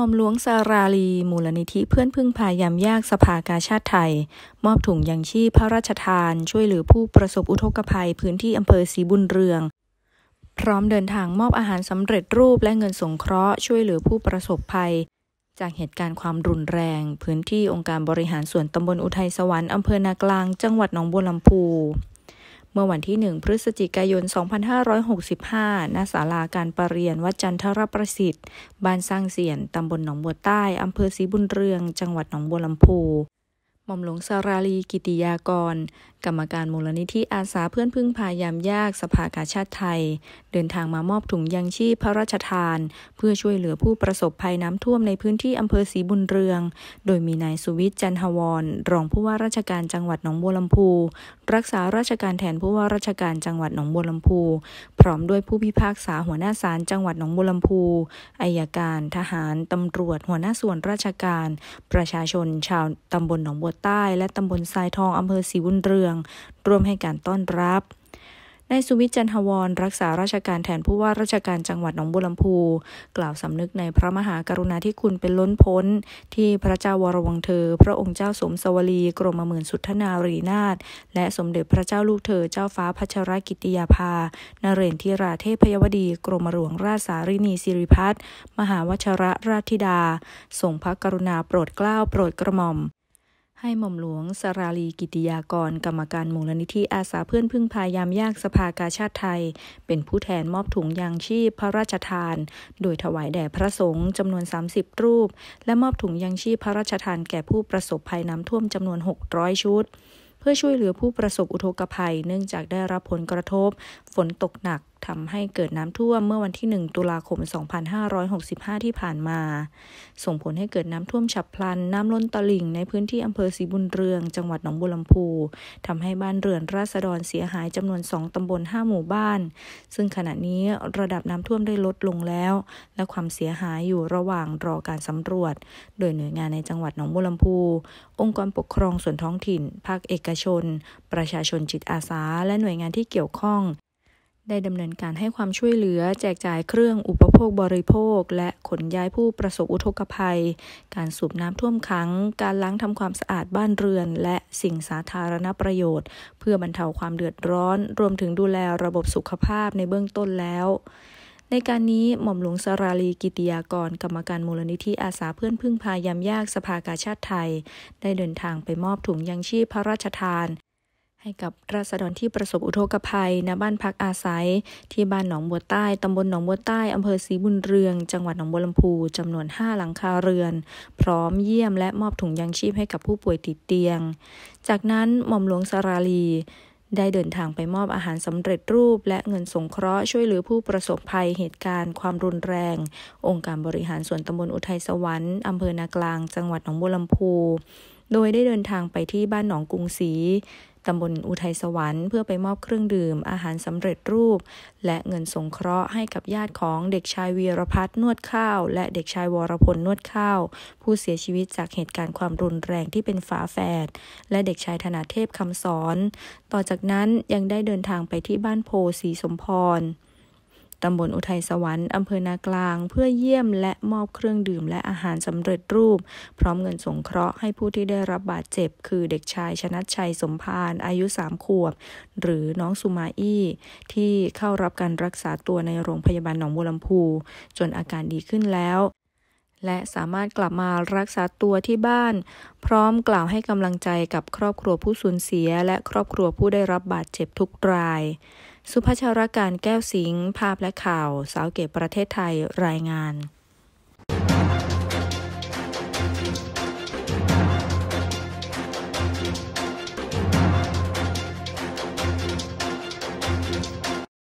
มอมหลวงสาราลี มูลนิธิเพื่อนพึ่งพายาม ยากสภากาชาติไทย มอบถุงยังชีพพระราชทาน ช่วยเหลือผู้ประสบอุทกภัย พื้นที่อำเภอศรีบุญเรืองพร้อมเดินทางมอบอาหารสำเร็จรูปและเงินสงเคราะห์ช่วยเหลือผู้ประสบภัย จากเหตุการณ์ความรุนแรง พื้นที่องค์การบริหารส่วนตำบลอุทัยสวรรค์อำเภอนากลางจังหวัดหนองบัวลำพูมื่อวันที่ 1 พฤศจิกายน 2565 ณศาลาการประเรียนวัดจันทรประสิทธิ์ บ้านสร้างเสียน ตำบลหนองบัวใต้ อำเภอศรีบุญเรือง จังหวัดหนองบัวลำพูหม่อมหลวงสาราลีกิติยากรกรรมการมูลนิธิอาสาเพื่อนพึ่งพายามยากสภากาชาติไทย เดินทางมามอบถุงยังชีพพระราชทาน เพื่อช่วยเหลือผู้ประสบภัยน้ำท่วมในพื้นที่อำเภอศรีบุญเรือง โดยมีนายสุวิทย์จันทวร รองผู้ว่าราชการจังหวัดหนองบัวลำพูรักษาราชการแทนผู้ว่าราชการจังหวัดหนองบัวลำพู พร้อมด้วยผู้พิพากษาหัวหน้าศาลจังหวัดหนองบัวลำพูอายการ ทหารตำรวจหัวหน้าส่วนราชการ ประชาชนชาวตำบลหนองบัวใต้และตำบลทรายทองอำเภอศรีบุญเรืององร่วมให้การต้อนรับนายสุวิจันทวรรักษาราชการแทนผู้ว่าราชการจังหวัดหนองบัวลำพู กล่าวสำนึกในพระมหากรุณาธิคุณเป็นล้นพ้น ที่พระเจ้าวรวังเธอ พระองค์เจ้าสมสวลีกรมหมื่นสุทธนารีนาถและสมเด็จพระเจ้าลูกเธอเจ้าฟ้าพัชรกิติยาภา นเรนทิราเทพยวดี กรมหลวงราชสารินีสิริพัฒมหาวชระราชธิดาทรงพระกรุณาโปรดเกล้าโปรดกระหม่อมให้หม่อมหลวงสราลีกิติยากรกรรมการมูลนิธิอาสาเพื่อนพึ่งพายามยากสภากาชาติไทย เป็นผู้แทนมอบถุงยางชีพพระราชทาน โดยถวายแด่พระสงฆ์จำนวน 30 รูป และมอบถุงยางชีพพระราชทานแก่ผู้ประสบภัยน้ำท่วมจำนวน 600 ชุด เพื่อช่วยเหลือผู้ประสบอุทกภัยเนื่องจากได้รับผลกระทบฝนตกหนักทำให้เกิดน้ำท่วมเมื่อวันที่ 1 ตุลาคม 2565 ที่ผ่านมา ส่งผลให้เกิดน้ำท่วมฉับพลันน้ำล้นตลิ่ง ในพื้นที่อำเภอศรีบุญเรือง จังหวัดหนองบัวลำพู ทำให้บ้านเรือนราษฎรเสียหายจำนวน 2 ตำบล 5 หมู่บ้าน ซึ่งขณะนี้ระดับน้ำท่วมได้ลดลงแล้ว และความเสียหายอยู่ระหว่างรอการสำรวจ โดยหน่วยงานในจังหวัดหนองบัวลำพูองค์กรปกครองส่วนท้องถิ่น ภาคเอกชน ประชาชนจิตอาสา และหน่วยงานที่เกี่ยวข้องได้ดำเนินการให้ความช่วยเหลือแจกจ่ายเครื่องอุปโภคบริโภค และขนย้ายผู้ประสบอุทกภัย การสูบน้ำท่วมขัง การล้างทำความสะอาดบ้านเรือน และสิ่งสาธารณประโยชน์ เพื่อบรรเทาความเดือดร้อน รวมถึงดูแลระบบสุขภาพในเบื้องต้นแล้ว ในการนี้หม่อมหลวงสราลีกิติยากรกรรมการมูลนิธิอาสาเพื่อนพึ่งพายามยากสภากาชาติไทย ได้เดินทางไปมอบถุงยังชีพพระราชทานให้กับราษฎรที่ประสบอุทกภัยณบ้านพักอาศัย ที่บ้านหนองบัวใต้ ตำบลหนองบัวใต้ อำเภอศรีบุญเรือง จังหวัดหนองบัวลำพู จำนวน5หลังคาเรือน พร้อมเยี่ยมและมอบถุงยางชีพให้กับผู้ป่วยติดเตียง จากนั้นหม่อมหลวงสาราลี ได้เดินทางไปมอบอาหารสำเร็จรูป และเงินสงเคราะห์ช่วยเหลือผู้ประสบภัยเหตุการณ์ ความรุนแรง องค์การบริหารส่วนตำบลอุทัยสวรรค์อำเภอนากลาง จังหวัดหนองบัวลำพู โดยได้เดินทางไปที่บ้านหนองกรุงศรีตำบลอุทัยสวรรค์เพื่อไปมอบเครื่องดื่มอาหารสำเร็จรูป และเงินสงเคราะห์ให้กับญาติของเด็กชายวีรพัฒน์นวดข้าว และเด็กชายวรพลนวดข้าว ผู้เสียชีวิตจากเหตุการณ์ความรุนแรงที่เป็นฝาแฝดและเด็กชายธนาเทพคำสอน ต่อจากนั้นยังได้เดินทางไปที่บ้านโพสีสมพรตำบลอุทัยสวรรค์อำเภอนากลาง เพื่อเยี่ยมและมอบเครื่องดื่มและอาหารสำเร็จรูป พร้อมเงินสงเคราะห์ให้ผู้ที่ได้รับบาดเจ็บ คือเด็กชายชนะชชัยสมพาน อายุ3ขวบ หรือน้องสุมาอี้ที่เข้ารับการรักษาตัวในโรงพยาบาลหนองบัวลำพูจนอาการดีขึ้นแล้วและสามารถกลับมารักษาตัวที่บ้าน พร้อมกล่าวให้กำลังใจกับครอบครัวผู้สูญเสีย และครอบครัวผู้ได้รับบาดเจ็บทุกราย สุภาชาราการแก้วสิงห์ภาพและข่าวสาวเกตประเทศไทยรายงาน